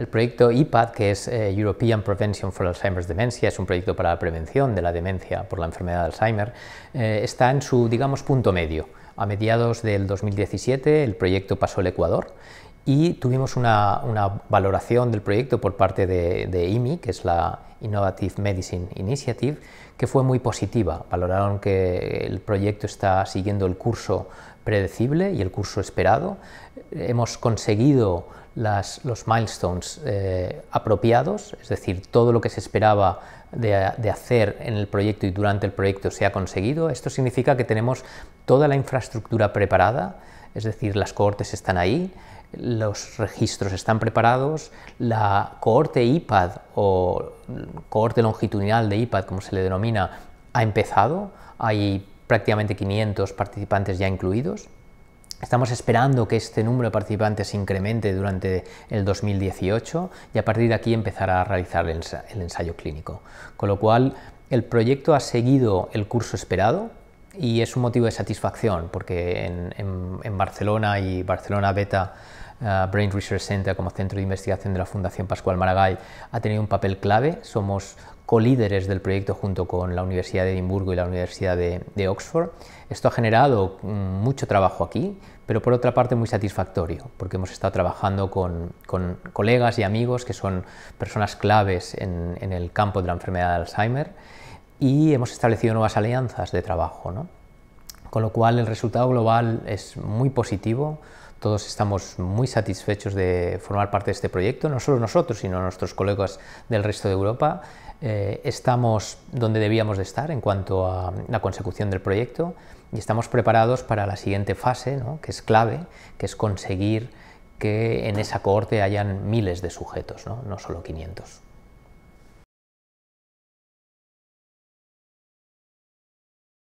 El proyecto IPAD, que es eh, European Prevention for Alzheimer's Dementia, es un proyecto para la prevención de la demencia por la enfermedad de Alzheimer, eh, está en su, digamos, punto medio. A mediados del 2017 el proyecto pasó al Ecuador y tuvimos una, valoración del proyecto por parte de, de IMI, que es la Innovative Medicine Initiative, que fue muy positiva. Valoraron que el proyecto está siguiendo el curso predecible y el curso esperado, hemos conseguido los milestones eh, apropiados, es decir, todo lo que se esperaba de, de, hacer en el proyecto y durante el proyecto se ha conseguido. Esto significa que tenemos toda la infraestructura preparada, es decir, las cohortes están ahí, los registros están preparados, la cohorte IPAD o cohorte longitudinal de IPAD, como se le denomina, ha empezado, hay prácticamente 500 participantes ya incluidos Estamos esperando que este número de participantes incremente durante el 2018 y a partir de aquí empezará a realizar el ensayo clínico. Con lo cual, el proyecto ha seguido el curso esperado y es un motivo de satisfacción porque en Barcelona y Barcelona Beta eh, Brain Research Center como centro de investigación de la Fundación Pascual Maragall ha tenido un papel clave. Somos colíderes del proyecto junto con la Universidad de Edimburgo y la Universidad de, Oxford. Esto ha generado mm, mucho trabajo aquí, pero por otra parte muy satisfactorio, porque hemos estado trabajando con, colegas y amigos que son personas claves en, el campo de la enfermedad de Alzheimer y hemos establecido nuevas alianzas de trabajo. Con lo cual el resultado global es muy positivo, todos estamos muy satisfechos de formar parte de este proyecto, no solo nosotros, sino nuestros colegas del resto de Europa. Eh, estamos donde debíamos de estar en cuanto a la consecución del proyecto y estamos preparados para la siguiente fase, que es clave, que es conseguir que en esa cohorte hayan miles de sujetos, no, no solo 500.